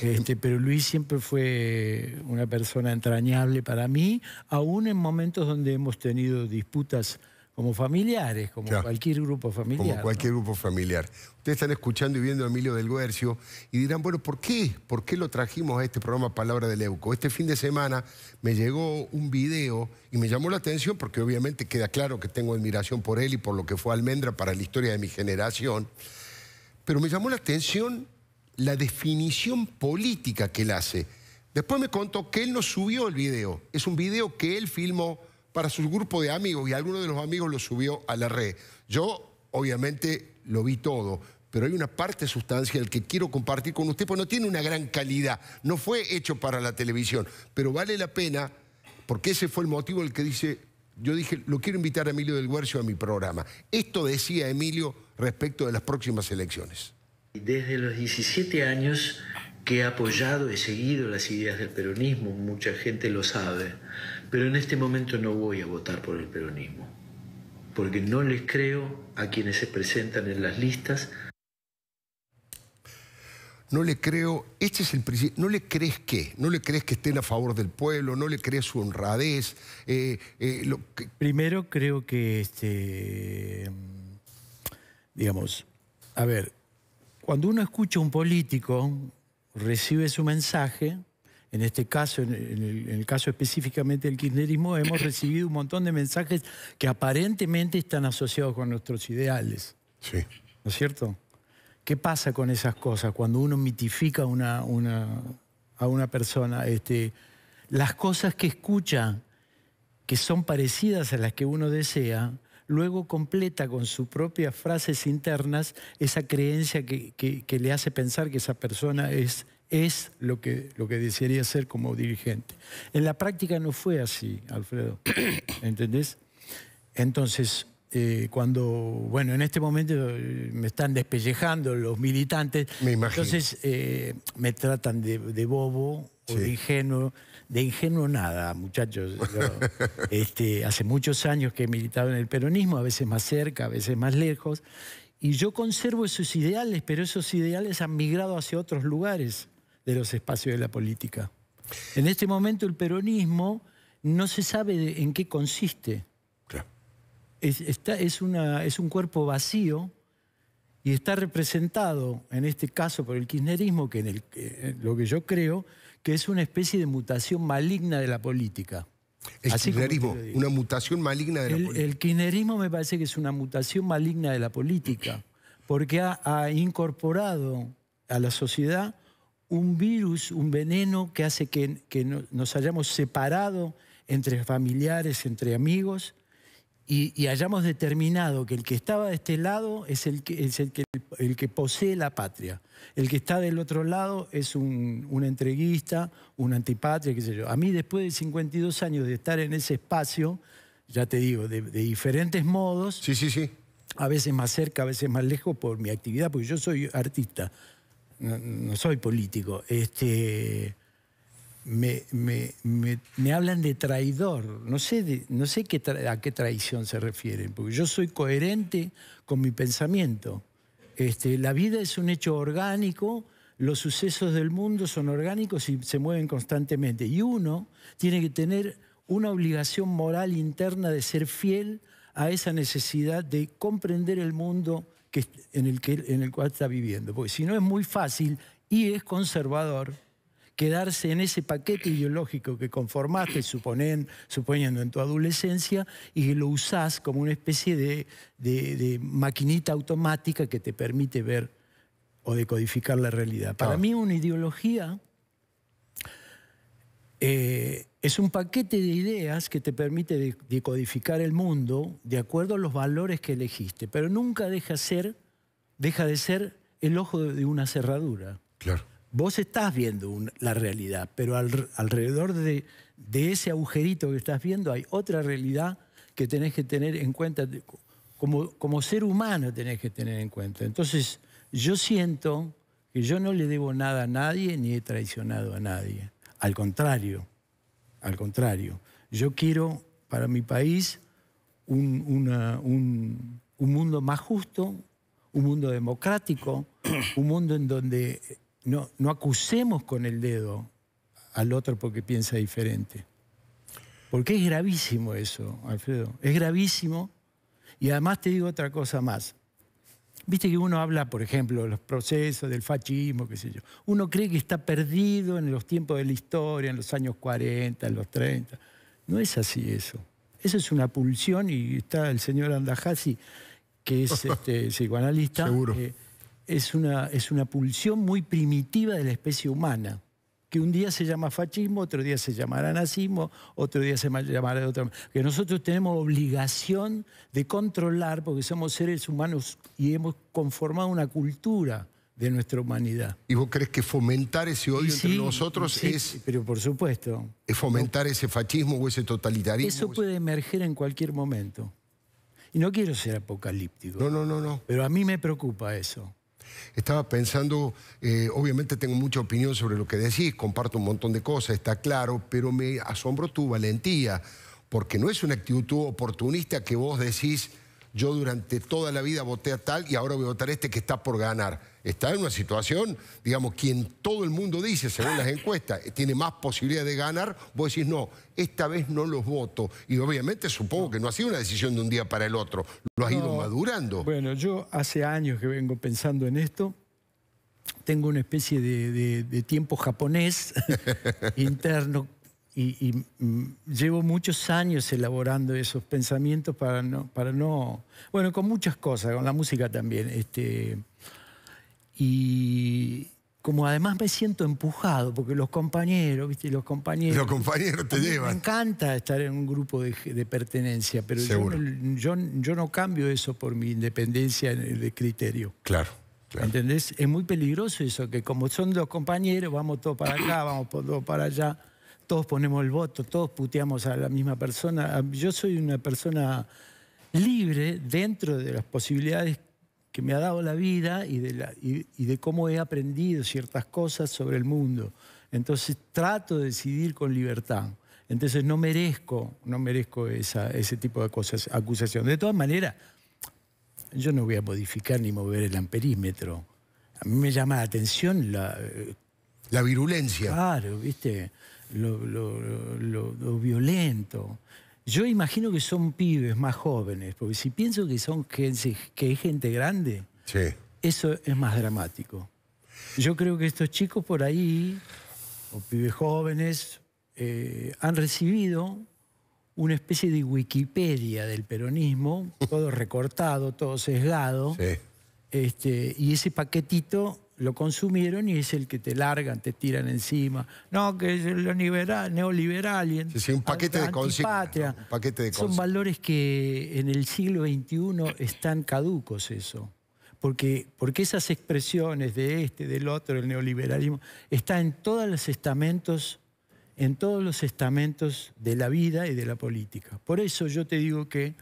Este, pero Luis siempre fue una persona entrañable para mí, aún en momentos donde hemos tenido disputas como familiares, como cualquier grupo familiar. Como cualquier grupo familiar. Ustedes están escuchando y viendo a Emilio del Guercio y dirán, bueno, ¿por qué? ¿Por qué lo trajimos a este programa Palabra del Euco? Este fin de semana me llegó un video y me llamó la atención porque obviamente queda claro que tengo admiración por él y por lo que fue Almendra para la historia de mi generación. Pero me llamó la atención la definición política que él hace. Después me contó que él no subió el video. Es un video que él filmó para su grupo de amigos y alguno de los amigos lo subió a la red. Yo, obviamente, lo vi todo, pero hay una parte sustancial que quiero compartir con usted, porque no tiene una gran calidad, no fue hecho para la televisión, pero vale la pena, porque ese fue el motivo el que dice, yo dije, lo quiero invitar a Emilio del Guercio a mi programa. Esto decía Emilio respecto de las próximas elecciones. Desde los 17 años que he apoyado, y seguido las ideas del peronismo, mucha gente lo sabe, pero en este momento no voy a votar por el peronismo, porque no les creo a quienes se presentan en las listas. No le creo, este es el principio, no le crees que, no le crees que estén a favor del pueblo, no le crees su honradez. Eh, eh, Primero creo que, este, digamos, a ver, cuando uno escucha a un político, recibe su mensaje, en este caso, en el, caso específicamente del kirchnerismo, hemos recibido un montón de mensajes que aparentemente están asociados con nuestros ideales. Sí. ¿No es cierto? ¿Qué pasa con esas cosas cuando uno mitifica una, una, a una persona? Este, las cosas que escucha, que son parecidas a las que uno desea, luego completa con sus propias frases internas esa creencia que, le hace pensar que esa persona es, es lo, que, lo que desearía ser como dirigente. En la práctica no fue así, Alfredo. ¿Entendés? Entonces, eh, cuando, bueno, en este momento eh, me están despellejando los militantes. Entonces eh, me tratan de bobo de ingenuo. nada, muchachos. este, hace muchos años que he militado en el peronismo, a veces más cerca, a veces más lejos, y yo conservo esos ideales, pero esos ideales han migrado hacia otros lugares de los espacios de la política. En este momento el peronismo no se sabe en qué consiste. Claro. Es, una, es un cuerpo vacío y está representado en este caso por el kirchnerismo, que en, el, eh, lo que yo creo, que es una especie de mutación maligna de la política. El Así kirchnerismo, una mutación maligna de la política. El kirchnerismo me parece que es una mutación maligna de la política, porque ha, incorporado a la sociedad un virus, un veneno que hace que, que nos hayamos separado entre familiares, entre amigos, y, hayamos determinado que el que estaba de este lado es, el que, el, que, el que posee la patria. El que está del otro lado es un, un entreguista, un antipatria, qué sé yo. A mí después de 52 años de estar en ese espacio, ya te digo, de, diferentes modos, sí, sí, sí. a veces más cerca, a veces más lejos por mi actividad, porque yo soy artista, no, no soy político. Este, me, hablan de traidor. No sé, no sé qué a qué traición se refieren, porque yo soy coherente con mi pensamiento. Este, la vida es un hecho orgánico, los sucesos del mundo son orgánicos y se mueven constantemente. Y uno tiene que tener una obligación moral interna de ser fiel a esa necesidad de comprender el mundo que, en, el que, en el cual está viviendo. Porque si no es muy fácil y es conservador quedarse en ese paquete ideológico que conformaste, suponen, suponiendo en tu adolescencia, y que lo usás como una especie de, maquinita automática que te permite ver o decodificar la realidad. Para ah. mí una ideología eh, es un paquete de ideas que te permite decodificar el mundo de acuerdo a los valores que elegiste, pero nunca deja, deja de ser el ojo de una cerradura. Claro vos estás viendo la realidad, pero alrededor de, de, ese agujerito que estás viendo hay otra realidad que tenés que tener en cuenta, como, como ser humano tenés que tener en cuenta. Entonces, yo siento que yo no le debo nada a nadie ni he traicionado a nadie. Al contrario, al contrario. Yo quiero para mi país un, un mundo más justo, un mundo democrático, un mundo en donde no, acusemos con el dedo al otro porque piensa diferente. Porque es gravísimo eso, Alfredo. Es gravísimo. Y además te digo otra cosa más. Viste que uno habla, por ejemplo, de los procesos, del fascismo, qué sé yo. Uno cree que está perdido en los tiempos de la historia, en los años 40, en los 30. No es así eso. Eso es una pulsión y está el señor Andajasi, que es este, psicoanalista. Seguro es una, es una pulsión muy primitiva de la especie humana, que un día se llama fascismo, otro día se llamará nazismo, otro día se llamará de otra Que nosotros tenemos obligación de controlar, porque somos seres humanos y hemos conformado una cultura de nuestra humanidad. ¿Y vos crees que fomentar ese odio entre nosotros es... Pero por supuesto. Es fomentar ese fascismo o ese totalitarismo. Eso puede emerger en cualquier momento. Y no quiero ser apocalíptico. No, no, no, no. Pero a mí me preocupa eso. Estaba pensando, eh, obviamente tengo mucha opinión sobre lo que decís, comparto un montón de cosas, está claro, pero me asombro tu valentía, porque no es una actitud oportunista que vos decís, yo durante toda la vida voté a tal y ahora voy a votar este que está por ganar. Está en una situación, digamos, quien todo el mundo dice, según las encuestas, tiene más posibilidad de ganar, vos decís, no, esta vez no los voto. Y obviamente supongo que no ha sido una decisión de un día para el otro, lo has ido madurando. Bueno, yo hace años que vengo pensando en esto, tengo una especie de tiempo japonés interno y, mm, llevo muchos años elaborando esos pensamientos para no, para no... Bueno, con muchas cosas, con la música también. Este, y como además me siento empujado, porque los compañeros, ¿viste? Los compañeros... Los compañeros te llevan. Me encanta estar en un grupo de, pertenencia, pero yo, yo, no cambio eso por mi independencia de criterio. Claro. Claro. ¿Entendés? Es muy peligroso eso, que como son los compañeros, vamos todos para acá, vamos todos para allá todos ponemos el voto, todos puteamos a la misma persona. Yo soy una persona libre dentro de las posibilidades que me ha dado la vida y de, la, y, de cómo he aprendido ciertas cosas sobre el mundo. Entonces trato de decidir con libertad. Entonces no merezco, no merezco esa, ese tipo de cosas, acusación. De todas maneras, yo no voy a modificar ni mover el amperímetro. A mí me llama la atención la... Eh, la virulencia. Claro, viste lo, violento. Yo imagino que son pibes más jóvenes, porque si pienso que son gente, que es gente grande, eso es más dramático. Yo creo que estos chicos por ahí, o pibes jóvenes, eh, han recibido una especie de Wikipedia del peronismo, todo recortado, todo sesgado. Este, y ese paquetito lo consumieron y es el que te largan, te tiran encima. No, que es lo neoliberal y un paquete de paquete de Son valores que en el siglo XXI están caducos eso. Porque, porque esas expresiones de este, del otro, el neoliberalismo, está en todos los estamentos, en todos los estamentos de la vida y de la política. Por eso yo te digo que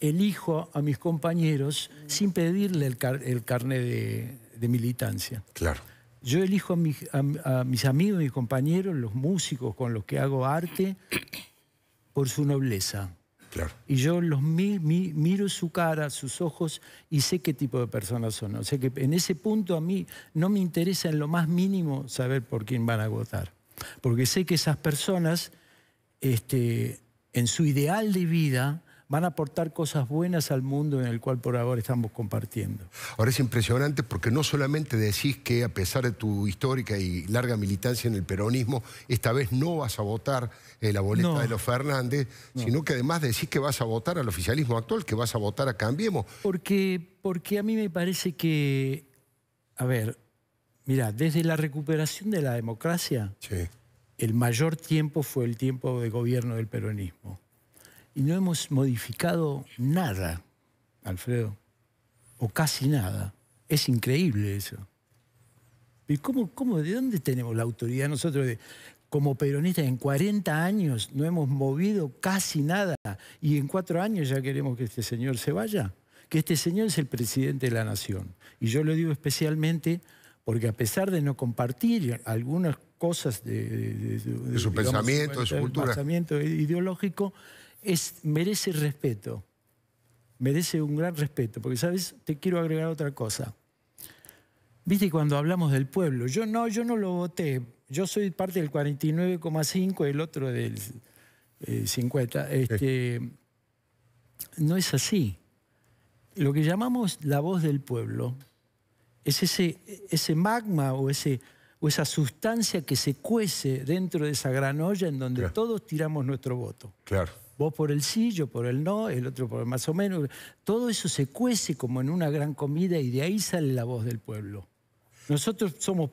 elijo a mis compañeros sin pedirle el, el carnet de de militancia. Claro. Yo elijo a, mis amigos, mis compañeros, los músicos con los que hago arte, por su nobleza. Claro. Y yo los miro su cara, sus ojos y sé qué tipo de personas son. O sea que en ese punto a mí no me interesa en lo más mínimo saber por quién van a votar. Porque sé que esas personas, este, en su ideal de vida, van a aportar cosas buenas al mundo en el cual por ahora estamos compartiendo. Ahora es impresionante porque no solamente decís que a pesar de tu histórica y larga militancia en el peronismo, esta vez no vas a votar eh, la boleta de los Fernández, sino que además decís que vas a votar al oficialismo actual, que vas a votar a Cambiemos. Porque, porque a mí me parece que, a ver, mira, desde la recuperación de la democracia, el mayor tiempo fue el tiempo de gobierno del peronismo y no hemos modificado nada, Alfredo, o casi nada. Es increíble eso. ¿Y cómo, cómo, de dónde tenemos la autoridad nosotros de, como peronistas en 40 años no hemos movido casi nada y en cuatro años ya queremos que este señor se vaya? Que este señor es el presidente de la nación. Y yo lo digo especialmente porque a pesar de no compartir algunas cosas de, su pensamiento, de su pensamiento ideológico, es, merece respeto, merece un gran respeto, porque, ¿sabes? Te quiero agregar otra cosa. Viste cuando hablamos del pueblo, yo no, yo no lo voté, yo soy parte del 49,5, el otro del 50. Eh, este, no es así. Lo que llamamos la voz del pueblo es ese, ese magma o, ese, o esa sustancia que se cuece dentro de esa gran olla en donde todos tiramos nuestro voto. Claro. Vos por el sí, yo por el no, el otro por el más o menos. Todo eso se cuece como en una gran comida y de ahí sale la voz del pueblo. Nosotros somos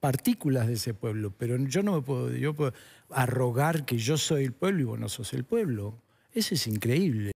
partículas de ese pueblo, pero yo no me puedo, yo puedo arrogar que yo soy el pueblo y vos no sos el pueblo. Eso es increíble.